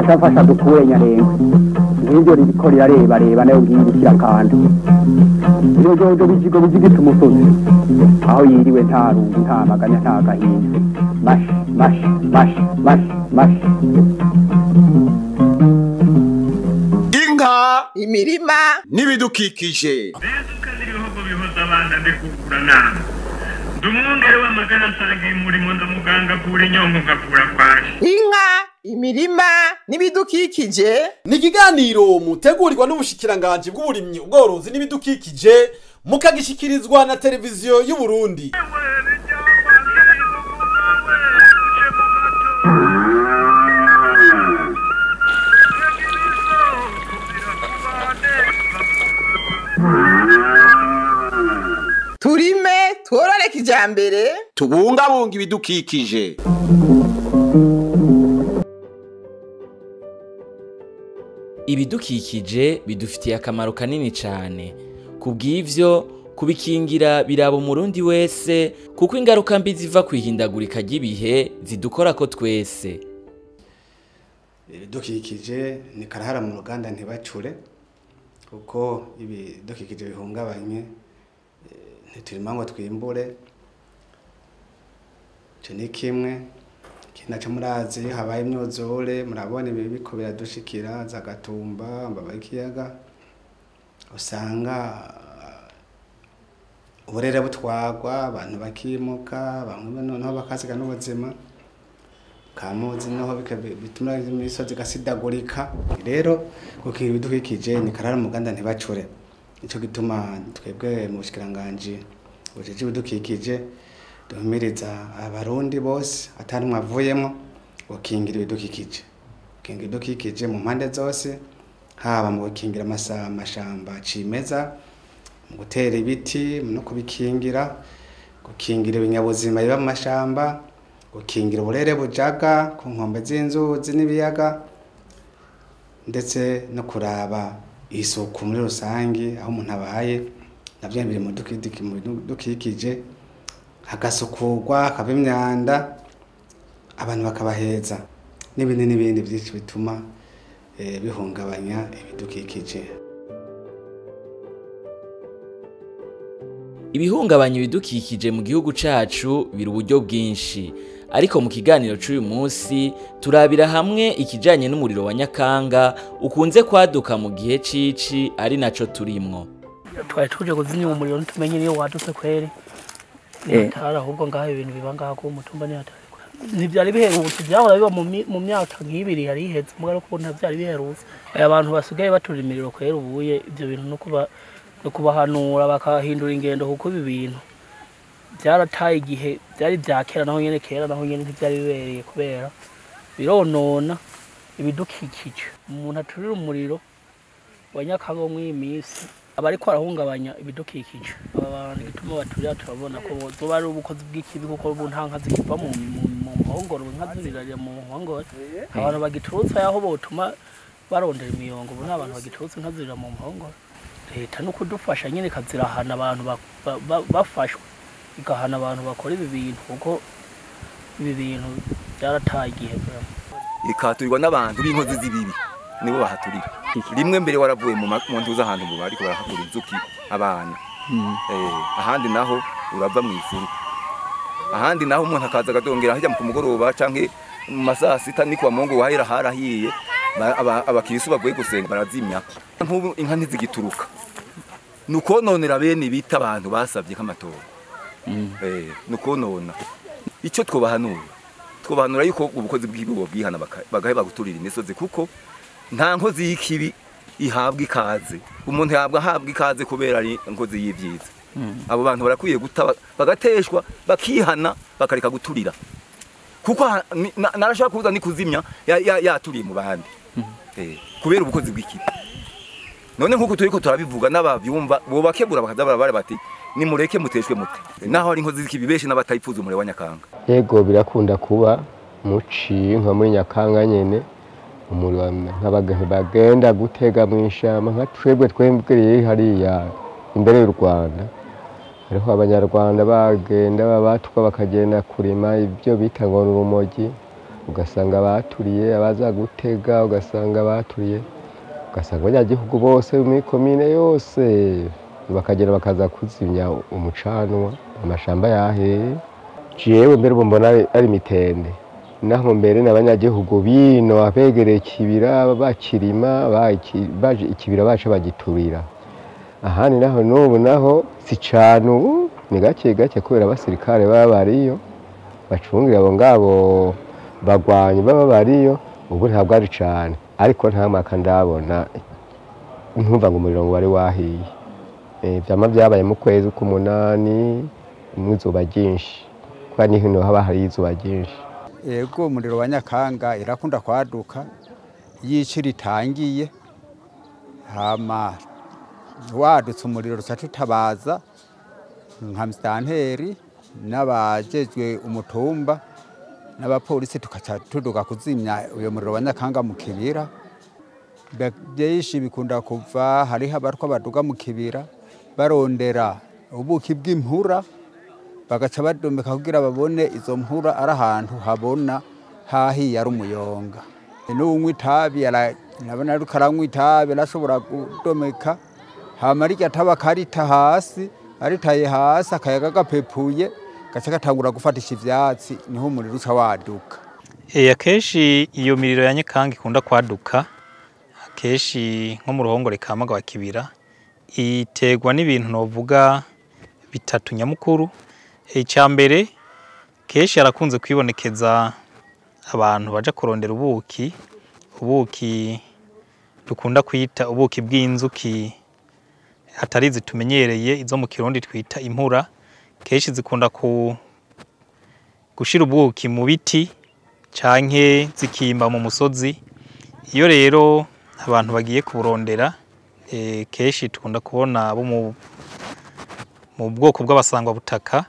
ashafasha dukure nyarenga nk'ibyo ririko rirareba reba nawe ubwingi ushyira akantu ibijojo bijigo bijigita umusozi aho yiriwe nta rungu nta maganya nta gahinda mashi mashi mashi mashi mashi inka imirima n'ibidukikije bihugu bihuza abana ndikukura nama ndi umwungere w'amagara nsanga uyu murimo mukura inyonga mukura kwaje inka imirima n'ibidukikije ni ikiganiro mutegurirwa n'ubushikiranganji bw'uburimyi ubworozi n'ibidukikije mukagishyikirizwa na televiziyo y'u Burundi mbere tubungabunga ibidukikije ibidukikije bidufitiye akamaro kanini cyane ku bw'ibyo kubikingira biraba umurundi wese kuko ingaruka mbi ziva ku ihindagurika ry'ibihe zidukora ko twese ibidukikije ni karahara mu ruganda ntibacure kuko ibidukikije bihungabanye eh, ntiturimango twimbure icyo ni kimwe naca murazi habaye imyuzure murabona ibibiko biradushikira zagatumba mbaba ikiyaga usanga uh, uburere butwarwa abantu bakimuka bamwe noneho bakasiga n'ubuzima kamuzi noneho bituma imisozi igasidagurika rero kuko ibidukikije ni karara muganda ntibacure nicyo gituma twebwe mu bushikiranganji bujije ibidukikije duhumiriza abarundi bose atari mwavuyemo gukingira ibidukikije gukingira ibidukikije mu mpande zose haba mu gukingira amashyamba cimeza mu gutera ibiti no kubikingira gukingira ibinyabuzima biba mu mashyamba gukingira uburere bujaga ku nkombe z'inzuzi n'ibiyaga ndetse no kuraba isuku muri rusange aho umuntu abaye nabyo biri mu dukikije hagasukurwa hakaba imyanda abantu bakabaheza n'ibindi n'ibindi byinshi bituma eh, bihungabanya ibidukikije ibihungabanya ibidukikije mu gihugu cyacu biri uburyo bwinshi ariko mu kiganiro cy'uyu munsi turabira hamwe ikijyanye n'umuriro wa nyakanga ukunze kwaduka mu gihe cy'ici ari nacyo turimo twari tuje kuzimya umuriro ntitumenye niyo wadutse kwere hatari eh. ahubwo ngaho ibintu biba ngaho ku mutumba ni hatari ntibyari biherutse byahora biba mu myaka nk'ibiri yari ihetse umugore kuko ntabyari biherutse aya bantu basigaye batura imiriro kwera ubuye ibyo bintu no kubahanura bakahindura ingendo kuko ibi bintu byarataye igihe byari bya kera naho nyine kera naho nyine ntibyari bibereye kubera bironona ibidukikije umuntu aturira umuriro wa nyakanga mw'iyi minsi abari kwarahungabanya ibidukikije aba bantu gituma baturiya turabona ko tuba ari ubukozi bw'ikibi kuko ubu nta nka zikiva mu muhongoro inka zirirarira mu muhongoro abantu bagiturutse aho botuma barondera imiyongo ubu ni abantu bagiturutse inka zirira mu muhongoro leta ni kudufasha nyine ikazirahana abantu bafashwe igahana abantu bakora ibi bintu kuko ibi bintu byarataye igihe ikaturirwa n'abantu b'inkozi z'ibibi nibo bahaturira rimwe mbere waravuye mu nzu z'ahantu mu bariko barahakura inzuki abana eh, ahandi naho urava mu ifuru ahandi naho umuntu akaza akadongera hirya ku mugoroba cyangwa mu masaha sita ni kwa mongo wahera harahiye abakirisu bavuye gusenga barazimya nk'ubu inka ntizigituruka ni ukononera bene bita abantu basabye nk'amatora eh, ni ukonona icyo twobahanura twobahanura yuko ubukozi bw'ibibo bwihana bagaheba guturira imisozi kuko nta nkozi y'ikibi ihabwa ikaze umuntu yabwa ahabwa ikaze kubera ari inkozi y'ibyiza hmm. abo bantu barakwiye guta bagateshwa bakihana bakareka guturira kuko narashaka kuza ni kuzimya yaturiye mu bandi hmm. eh, kubera ubukozi bw'ikibi none nk'uko turi ko turabivuga n'ababyumva bakegura bakaza barabare bati nimureke muteshwe mute hmm. naho ari inkozi z'ikibi benshi n'abatayipfuza umuriro wa nyakanga yego birakunda kuba muci nka muri nyakanga nyene bagenda gutega mu ishyamba nka twebwe twembereye hariya imbere y'u rwanda hariho abanyarwanda bagenda babatwa bakagenda kurima ibyo bita ngo ni urumogi ugasanga baturiye abaza gutega ugasanga baturiye ugasanga abanyagihugu bose muri komine yose bakagenda bakaza kuzimya umucanwa amashamba yahe jewe mbere mbona ari imitende naho mbere n'abanyagihugu bino abegereye ikibira bakirima baje ikibira baca bagiturira ahandi naho n'ubu naho si cyane ubu ni gake gake kubera abasirikare baba bariyo bacungira abo ngabo bagwanyi baba bariyo ubu ntabwo ari cyane ariko nta mwaka ndabona ntumva ngo umuriro wari wahiye ibyama eh, byabaye mu kwezi k'umunani n'izuba ryinshi kuko ni hino haba hari izuba ryinshi yego umuriro wa nyakanga irakunda kwaduka iyo icyo ritangiye hama wadutse umuriro duca tutabaza nka misitanteri n'abajejwe umutumba n'abapolisi tugaca tuduka kuzimya uyu muriro wa nyakanga mu kibira byinshi bikunda kuva hariho abarwa baduga mu kibira barondera ubuki bw'impura bagaca badomeka kugira babone izo mpura ari ahantu habona hahiye ari umuyonga n'unywa itabi nabona ariko aranywa itabi arashobora gudomeka hama rirya tabi akarita hasi aritaye hasi akayaga gapepuye gaca gatangura gufatisha ivyatsi niho umuriro uca waduka eh, akenshi iyo miriro ya nyakanga ikunda kwaduka akenshi nko mu ruhongore ka magaba kibira iterwa n'ibintu novuga bitatu nyamukuru icya mbere kenshi yarakunze kwibonekeza abantu bajya kurondera ubuki ubuki dukunda kwita ubuki bw'inzuki atari izi izo mu kirundi twita impura kenshi zikunda gushira ubuki mu biti cyangwa zikimba mu musozi iyo rero abantu bagiye kuburondera eh, kenshi tukunda kubona bo mu bwoko butaka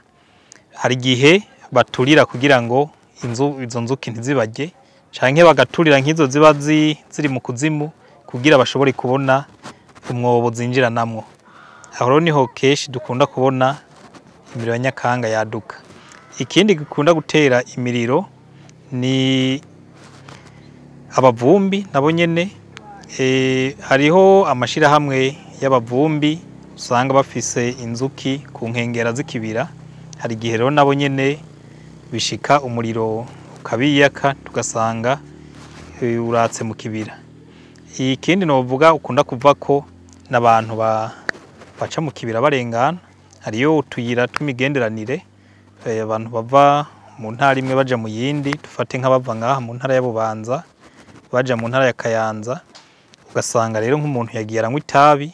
hari gihe baturira kugira ngo inzu izo nzuki ntizibajye cyangwa bagaturira nk'izo ziba ziri mu kuzimu kugira bashobore kubona umwobo zinjiranamo aho rero niho kenshi dukunda kubona imiriro ya nyakanga yaduka ikindi gikunda gutera imiriro ni abavumbi nabo nyine eh, hariho amashyirahamwe y'abavumbi usanga bafise inzuki ku nkengero z'ikibira hari igihe rero nabo nyine bishika umuriro ukabiyaka tugasanga eh, uratse mu kibira ikindi navuga ukunda kuva ko n'abantu baca mu kibira barengana hariyo utuyira tw'imigenderanire eh, abantu bava mu ntara imwe bajya mu yindi dufate nk'abava ngaha mu ntara y'abubanza bajya mu ntara ya kayanza ugasanga rero nk'umuntu yagiye aranywa itabi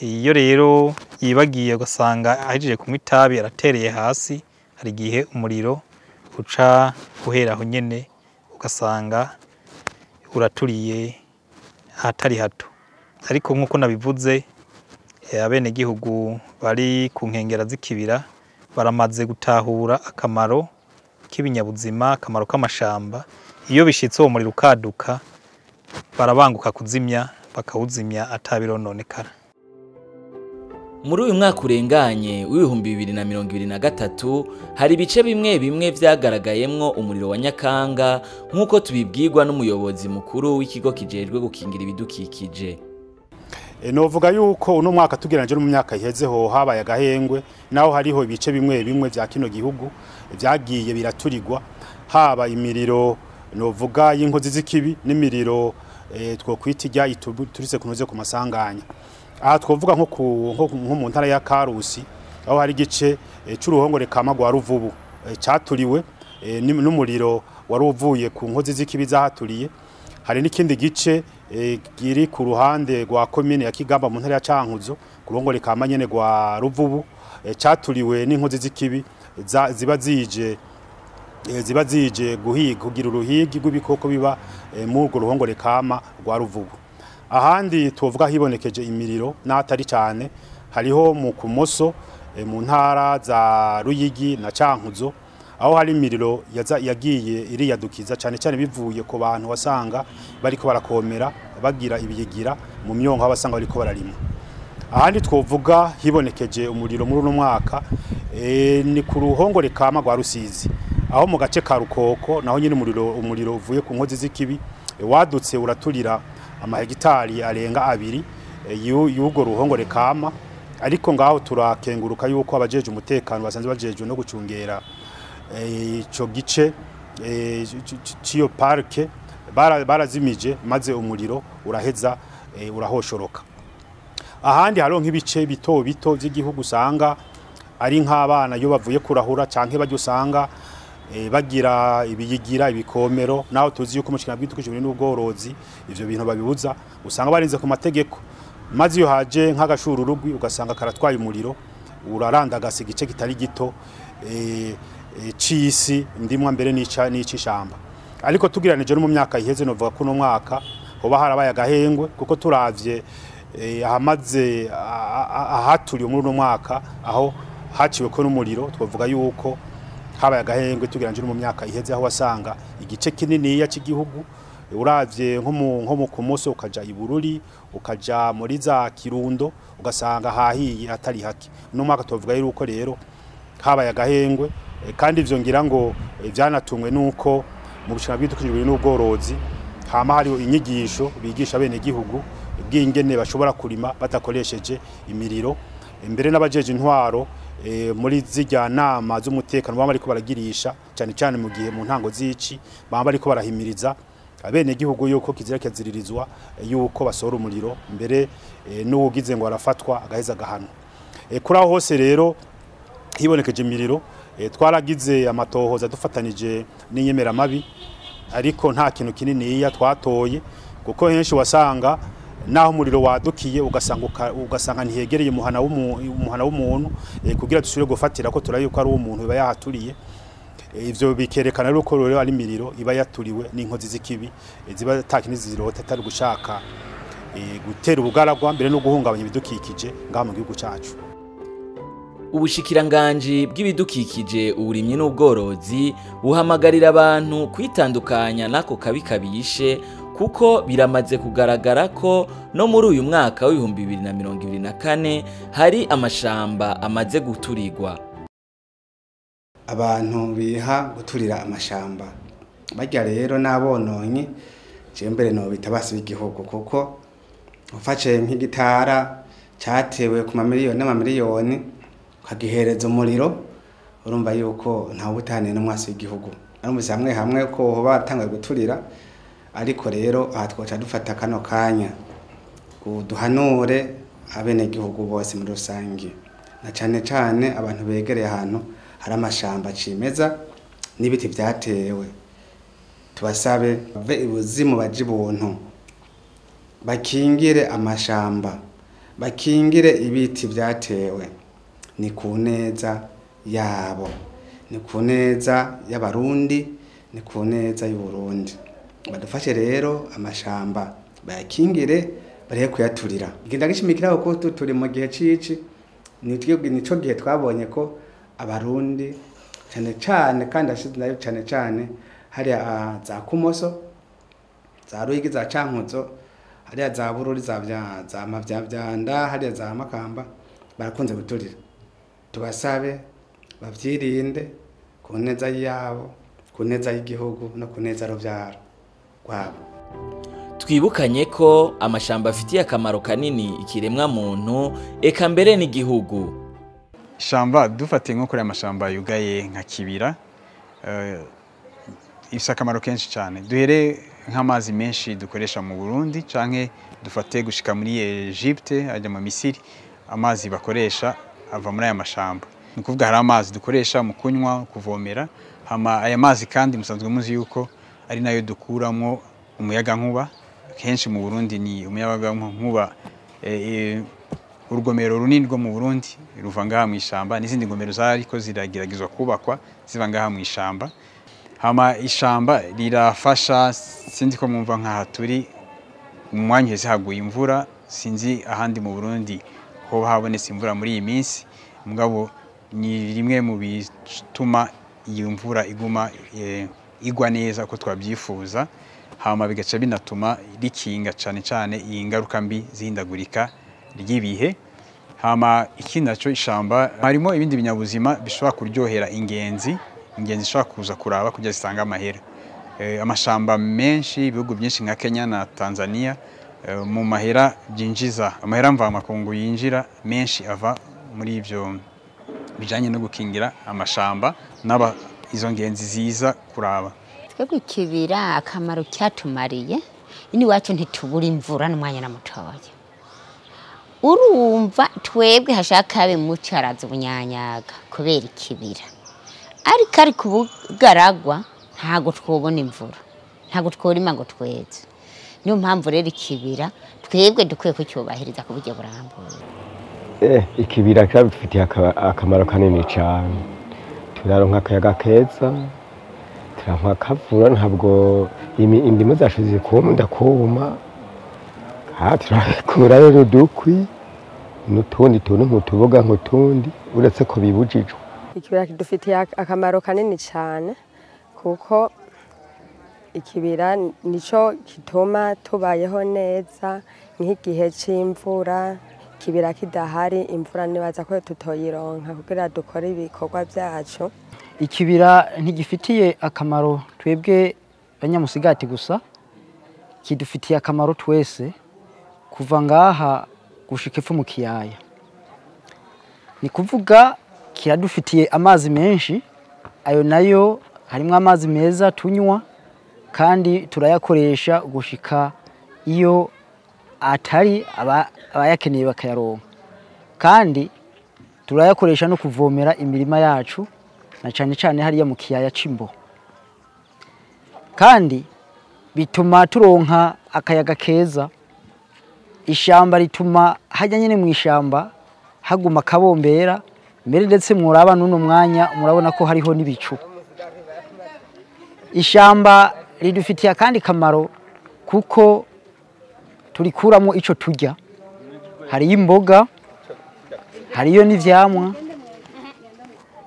iyo rero yibagiye ugasanga ahejeje kunywa itabi aratereye hasi hari igihe umuriro uca guhera aho nyine ugasanga uraturiye ahatari hato ariko nk'uko nabivuze eh, abenegihugu bari ku nkengero z'ikibira baramaze gutahura akamaro k'ibinyabuzima akamaro k'amashamba iyo bishyitse uwo muriro ukaduka barabanguka kuzimya bakawuzimya atabirononekara muri uyu mwaka urenganye w'ibihumbi bibiri na mirongo ibiri na gatatu hari ibice bimwe bimwe byagaragayemo umuriro wa nyakanga nk'uko tubibwirwa n'umuyobozi mukuru w'ikigo kijejwe gukingira ibidukikije e, Nuvuga yuko uno mwaka tugereranyije no mu myaka ihezeho habaye agahengwe naho hariho ibice bimwe bimwe bya kino gihugu byagiye biraturirwa haba imiriro n’uvuga y'inkozi z'ikibi n'imiriro e, twokwita ijya iturutse ku masanganya aha twavuga nko mu ntara ya karusi aho hari igice eh, cy'uruhongore kama rwa ruvubu eh, cyaturiwe eh, n'umuriro wari uvuye ku nkozi z'ikibi zahaturiye hari n'ikindi gice kiri ku ruhande rwa komine ya kigamba mu ntara ya cankuzo ku ruhongore kama nyene rwa ruvubu cyaturiwe n'inkozi z'ikibi ziba zije ziba zije kugira uruhigi rw'ibikoko biba muri urwo ruhongore kama rwa ruvubu ahandi tuvuga hibonekeje imiriro n'atari cyane hariho mu kumoso eh, mu ntara za ruyigi na cyankuzo aho hari imiriro yagiye iriyadukiza cyane cyane bivuye ku bantu wasanga bariko barakomera bagira ibiyigira mu myongo abasanga bariko bararima ahandi twavuga hibonekeje umuriro muri uno mwaka eh, ni ku ruhongore kama rwa rusizi aho mu gace ka rukoko naho nyine umuriro umuriro uvuye ku nkozi z'ikibi eh, wadutse uraturira amahegitari arenga abiri eh, y'urwo ruhongore kama ariko ngaho turakenguruka yuko abajeje umutekano basanze bajeje no gucungera eh, icyo gice eh, cy'iyo parike barazimije maze umuriro uraheza urahoshoroka ahandi hariho nk'ibice bito bito by'igihugu usanga ari nk'abana iyo bavuye kurahura cyangwa bajya usanga Eh, bagira ibiyigira ibikomero naho tuzi yuko umushikana bw'itukuje n'ubworozi ibyo bintu babibuza usanga barinze ku mategeko maze iyo haje urugwi ugasanga karatwaye umuriro urarandagasa igice kitari gito e, e, cisi ndimwa mbere n'icishamba ariko tugiranije no mu myaka iheze novuga ko no mwaka hoba harabaye agahengwe kuko turabye ahamaze ahaturiye muri uno mwaka aho haciwe ko n'umuriro twavuga yuko habaye agahenge tugereranyije no mu myaka iheze aho wasanga igice kininiya cy'igihugu urabye nko mu kumoso ukajya i bururi ukajya muri za kirundo ugasanga hahiye atari hake uno mwaka tuvuga yuko rero habaye agahengwe kandi ibyo ngira ngo byanatumwe n'uko mu bishanga by'ibidukikije n'ubworozi hama hariho inyigisho bigisha bene gihugu bw'ingene bashobora kurima batakoresheje imiriro imbere n'abajeje intwaro Eh, muri zijya nama z'umutekano baba bari baragirisha cyane cyane mu gihe mu ntango z'ici baba bari ko barahimiriza abene eh, gihugu yuko kizira kiziririzwa eh, yuko basohora umuriro mbere n'uwugize ngo arafatwa agaheza agahanwa kuri aho hose rero hibonekeje imiriro twaragize amatohoza dufatanije n'inyemeramabi ariko nta kintu kinini iya twatoye kuko henshi wasanga naho umuriro wadukiye ugasanga ntihegereye umuhana w'umuntu eh, kugira dusubire gufatira ko turabona ko ari uw'umuntu biba yahaturiye eh, ibyo bikerekana rero ko rero ari imiriro iba yaturiwe n'inkozi z'ikibi eh, ziba atakindi zirota atari gushaka gutera ubugaragwa mbere no guhungabanya ibidukikije ngaho mu gihugu cyacu ubushikiranganji bw'ibidukikije uburimyi n'ubworozi buhamagarira abantu kwitandukanya n'ako kabi kabishe kuko biramaze kugaragara ko no muri uyu mwaka w'ibihumbi bibiri na mirongo ibiri na kane hari amashamba amaze guturigwa abantu biha guturira amashamba bajya rero n'abononye mbere ni bitabasi b'igihugu kuko ufashe nk'igitara cyatewe ku mamiliyoni n'amamiliyoni ukagihereza umuriro urumva yuko ntawe utaniye n'umwasi w'igihugu arumvise hamwe hamwe ko batanga guturira ariko rero aha twaca dufata kano kanya duhanure abenegihugu bose muri rusange na cyane cyane abantu begereye ahantu hari amashyamba cimeza n'ibiti byatewe tubasabe bave ibuzimu baje ibuntu bakingire amashyamba bakingire ibiti byatewe ni ku neza yabo ni ku neza y'abarundi ni ku neza y'uburundi badufashe rero amashyamba bayakingire bariye kuyaturira ngenda gishimikiraho ko turi mu gihe cyici nicyo gihe twabonye ko abarundi cyane cyane kandi ashize nayo cyane cyane hariya za kumoso za ruyigi za cankuzo hariya za bururi za mavyavyanda hariya za makamba barakunze guturira tubasabe babyirinde ku neza yabo ku neza y'igihugu no ku neza ruvyaro kwabo twibukanye ko amashyamba afitiye akamaro kanini ikiremwa muntu eka mbere n'igihugu ishyamba dufatiye nko kuri amashyamba yugaye nka kibira eh, ifite akamaro kenshi cyane duhere nk'amazi menshi dukoresha mu burundi cyangwa dufate gushyika muri Egypte ajya mu misiri amazi bakoresha ava muri aya mashyamba ni ukuvuga hari amazi dukoresha mu kunywa kuvomera aya mazi kandi musanzwe muzi yuko ari nayo dukuramo umuyaga nkuba kenshi mu burundi ni umuyaga nkuba eh, eh, urugomero runini rwo mu burundi ruva ngaha mu ishyamba n'izindi ngomero zariko zirageragezwa kubakwa ziva ngaha mu ishyamba hama ishyamba rirafasha sinzi ko mwumva nk'aha turi mu mwanya zihaguye imvura sinzi ahandi mu burundi hoba habonetse imvura muri iyi minsi mugabo ni rimwe mu bituma iyi mvura iguma eh, igwa neza uko twabyifuza hama bigaca binatuma rikinga cyane cyane iyi ngaruka mbi zihindagurika ry'ibihe hama iki nacyo ishamba harimo ibindi binyabuzima bishobora kuryohera ingenzi ingenzi ishobora kuza kuraba kujya zitanga amahera eh, amashamba menshi ibihugu byinshi nka kenya na tanzania eh, mu mahera byinjiza amahera mvamakungu yinjira menshi ava muri ibyo bijyanye no gukingira amashamba izo ngenzi ziza kuraba twebwe ikibira akamaro cyatumariye ini wacu ntitubura imvura n'umwanya na mutoya urumva twebwe hashaka habe mucyo ubunyanyaga kubera ikibira ariko ari ku bugaragwa ntabwo twubona imvura ntabwo twurima ngo twetse niyo mpamvu rero ikibira twebwe dukwiye kucyubahiriza ku buryo burambuye eh, ikibira cyabifitiye akamaro kanini cyane turaronka akayaga keza turaronka akavura ntabwo indimu zacu zikunda kuma ah, turakurayo n'udukwi n'utundi tuntu nk'utubuga nk'utundi uretse ko bibujijwe ikibira kidufitiye akamaro kanini cyane kuko ikibira nicyo gituma tubayeho neza nk'igihe cy'imvura kibira kidahari imvura nibaza ko tutoyironka kugira dukore ibikorwa byacu ikibira ntigifitiye akamaro twebwe banyamusigati gusa kidufitiye akamaro twese kuva ngaha gushika epfo mu kiyaya ni kuvuga kiradufitiye amazi menshi ayo nayo harimo amazi meza tunywa kandi turayakoresha gushika iyo atari abayakeneye bakayaronka kandi turayakoresha no kuvomera imirima yacu na cyane cyane hariya mu kiyaya cy'imbo kandi bituma turonka akayaga keza ishyamba rituma hajya nyine mu ishyamba haguma akabombera mbere ndetse muraba n'uno mwanya murabona ko hariho n'ibicu ishyamba ridufitiye akandi kamaro kuko turikuramo icyo tujya hariyo imboga hariyo n'ibyamwa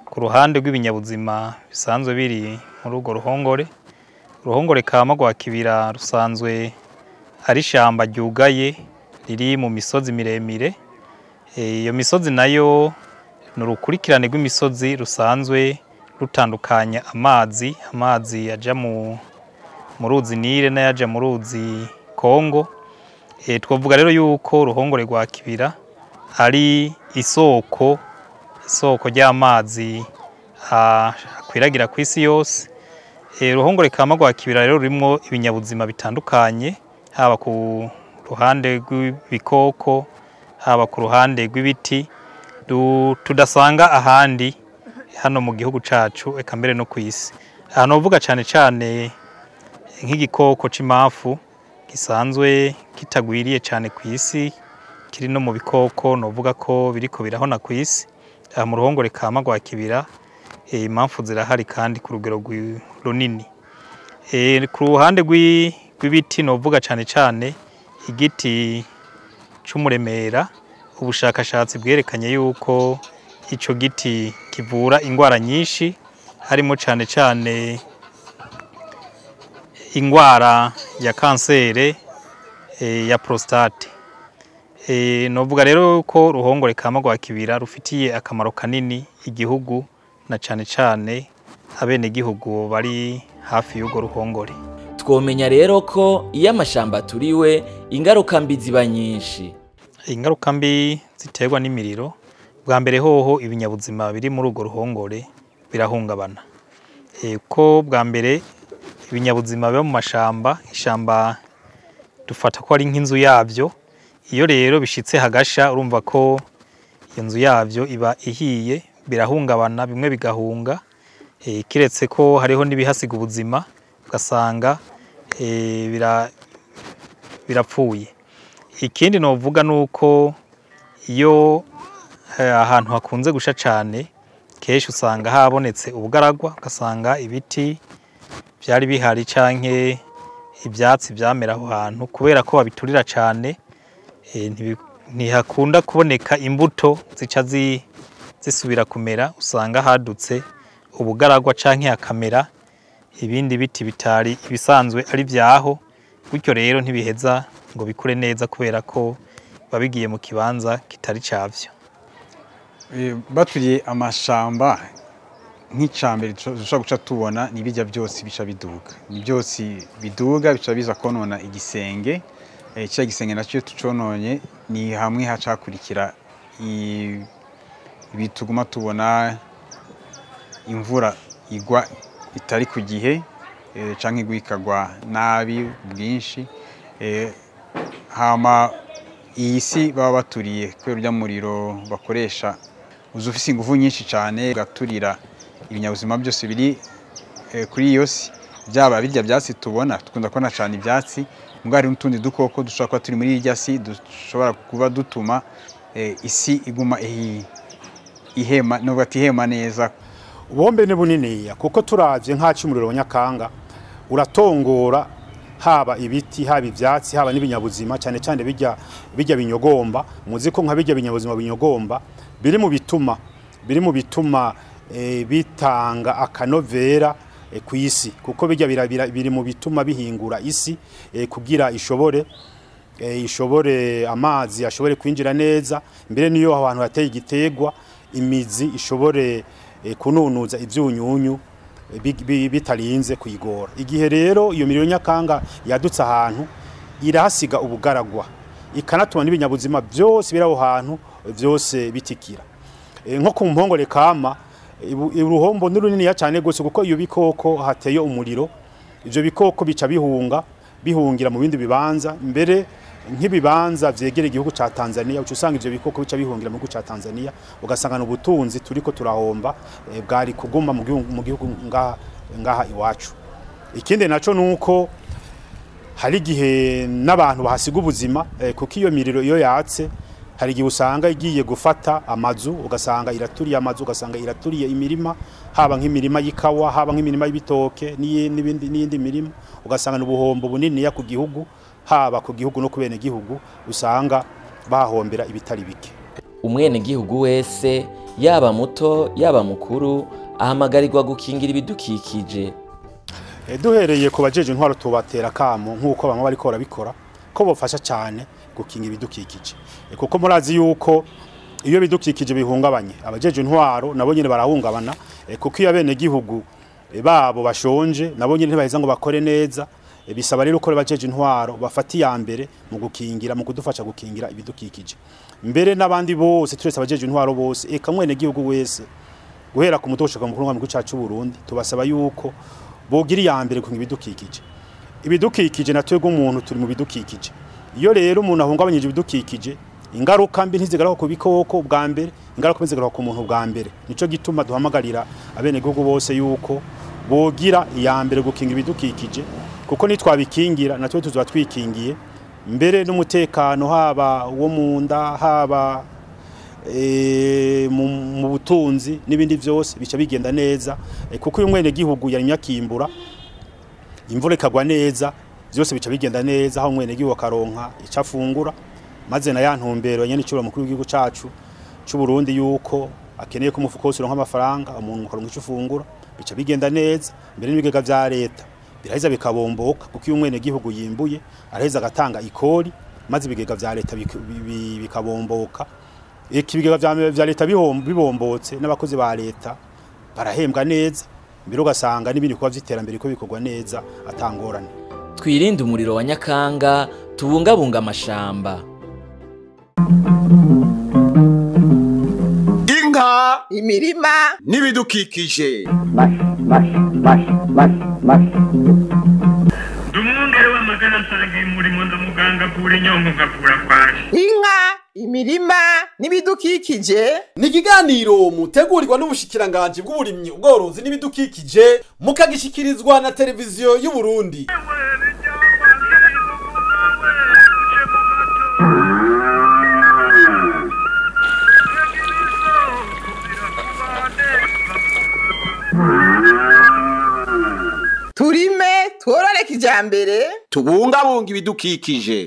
ku ruhande rw'ibinyabuzima bisanzwe biri muri urwo ruhongore uruhongore rwa kibira rusanzwe ari ishyamba ryugaye riri mu misozi miremire eh, iyo misozi nayo ni urukurikirane rw'imisozi rusanzwe rutandukanya amazi amazi ajya mu ruzi nile n'ayajya mu ruzi kongo Eh, twavuga rero yuko ruhongore rwa kibira ari isoko isoko ry'amazi ah, akwiragira ku isi yose uruhongore eh, kama rwa kibira rero rurimo ibinyabuzima bitandukanye haba ku ruhande rw'ibikoko haba ku ruhande rw'ibiti tudasanga ahandi hano mu gihugu cyacu eka mbere no ku isi ahantu uvuga cyane cyane nk'igikoko cy'imafu gisanzwe kitagwiriye cyane ku isi kiri no mu bikoko novuga ko biri kubiraho na ku isi mu ruhongore kama rwa kibira eh, impamvu zirahari kandi ku rugero runini eh, ku ruhande rw'ibiti novuga cyane cyane igiti cy'umuremera ubushakashatsi bwerekanye yuko icyo giti kivura indwara nyinshi harimo cyane cyane indwara ya kanseri eh, ya porositate eh, navuga rero ko ruhongore kama rwa kibira rufitiye akamaro kanini igihugu na cyane cyane abenegihugu bari hafi y’ubwo ruhongore twomenya rero ko iyo amashyamba aturiwe ingaruka mbi ziba nyinshi ingaruka mbi ziterwa n'imiriro bwa mbere hoho ibinyabuzima biri muri urwo ruhongore birahungabana eh, ko bwa mbere ibinyabuzima biba mu mashamba ishyamba dufata ko ari nk'inzu yabyo iyo rero bishyitse hagasha urumva ko inzu yabyo iba ihiye birahungabana bimwe bigahunga eh, keretse ko hariho n'ibihasiga ubuzima ugasanga eh, birapfuye ikindi navuga ni uko iyo eh, ahantu hakunze gusha cyane kenshi usanga habonetse ubugaragwa ugasanga ibiti byari bihari canke ibyatsi byamera aho hantu kubera ko babiturira cyane e, ntihakunda kuboneka imbuto zica zisubira kumera usanga hadutse ubugaragwa canke hakamera ibindi biti bitari ibisanzwe ari byaho bityo rero ntibiheza ngo bikure neza kubera ko babigiye mu kibanza kitari cyabyo e, baturiye amashamba nk'icyambere dushobora guca tubona n'ibijya byose bica biduga ni byose biduga bica biza konona igisenge cya eh, gisenge nacyo tucononye ni hamwe hacakurikira ibi tubona imvura igwa itari ku gihe eh, cyangwa igwa ikagwa nabi bwinshi eh, hama iyi si baba baturiye kubera ujya muriro bakoresha uzi ingufu nyinshi cyane gaturira ibinyabuzima byose biri eh, kuri iyo si byaba birya byatsi tubona dukunda kubona cyane ibyatsi mbwa hari n'utundi dukoko dushobora kuba turi muri irya si dushobora kuba dutuma eh, isi iguma ihema nubwo atihema neza ubombe ni buniniya kuko turabye nk'acumuriro wa nyakanga uratongora haba ibiti haba ibyatsi haba n'ibinyabuzima cyane cyane bijya binyogomba muzi ko nka bijya binyabuzima binyogomba biri mu bituma biri mu bituma Eh, bitanga akanovera eh, ku isi kuko bijya biri mu bituma bihingura isi eh, kugira ishobore ishobore amazi ashobore kwinjira neza mbere niyo abantu hateye igitegwa imizi ishobore kununuza ibyunyunyu bitarinze kuyigora igihe rero iyo miriro nyakanga yadutse ahantu irahasiga ubugaragwa ikanatuma n'ibinyabuzima byose biri aho hantu byose bitikira nko ku mpongore kama uruhombo ni cyane gose kuko iyo bikoko hateye umuriro ibyo bikoko bica bihunga bihungira mu bindi bibanza mbere nk'ibibanza byegereye igihugu ca Tanzania uca usanga ibyo bikoko bica bihungira mu gihugu cya Tanzania ugasanga ubutunzi turi ko turahomba eh, bwari kuguma mu gihugu ngaha iwacu ikindi naco nuko hari igihe n'abantu bahasiga ubuzima eh, kuko iyo miriro iyo yatse hari igihe usanga igiye gufata amazu ugasanga iraturiye amazu ugasanga iraturiye imirima haba nk'imirima y'ikawa haba nk'imirima y'ibitoke n'iyindi mirima ugasanga ubuhombo bunini ya ku gihugu haba ku gihugu no ku bene gihugu usanga bahombera ibitari bike umwene gihugu wese yaba muto yaba mukuru ahamagarirwa gukingira ibidukikije eh, duhereye ku bajeje intwaro tubatera akamu nk'uko bamwe bariko barabikora ko bufasha cyane gukinga ibidukikije eh, kuko murazi yuko iyo bidukikije bihungabanye abajeje intwaro nabo nyine barahungabana eh, kuko iyo abenegihugu eh, babo bashonje nabo nyine ntibaheza ngo bakore neza bisaba rero ko bajeje intwaro bafata iya mbere mu gukingira mu kudufasha gukingira ibidukikije mbere n'abandi bose twese abajeje intwaro bose eka mwene gihugu wese guhera ku mutoshoka mukuru w'amikuru cyacu Burundi tubasaba yuko bogira iya mbere ku ibidukikije ibidukikije natwe bw'umuntu turi mu bidukikije iyo rero umuntu ahungabanyije ibidukikije ingaruka mbi ntizigaruka ku bikoko bwa mbere ingaruka mbi zigaruka ku muntu bwa mbere nicyo gituma duhamagarira abenegihugu bose yuko bogira iya mbere gukinga ibidukikije kuko nitwabikingira natwe tuzaba twikingiye mbere n'umutekano haba wo mu nda haba eh, mu butunzi n'ibindi byose bica bigenda neza eh, kuko uyu mwenegihugu yarimye akimbura imvura ikagwa neza byose bica bigenda neza aho umwenegihugu akaronka icyo afungura maze na ya ntumbero nyine icyubura mukuru w'igihugu cyacu cy'u Burundi yuko akeneye ko umufuko wose uronka amafaranga umuntu ukaronka icyo ufungura bica bigenda neza mbere n'ibigega bya leta biraheza bikabomboka kuko iyo umwenegihugu yimbuye araheza agatanga ikori maze ibigega bya leta bikabomboka ibigega bya leta bibombotse n'abakozi ba leta barahembwa neza mbere ugasanga n'ibindi bikorwa by'iterambere ko bikorwa neza atangorane twirinde umuriro wa nyakanga tubungabunga amashamba inka imirima n'ibidukikije umwungere w'amagara asangiye umurimo ndamuganga akura inyongo ngakura kwaje inka imirima n'ibidukikije ni ikiganiro mutegurirwa n'ubushikiranganji bw'uburimyi ubworozi n'ibidukikije mukagishyikirizwa na televiziyo y'u Burundi turime tworore kijyambere tubungabunga ibidukikije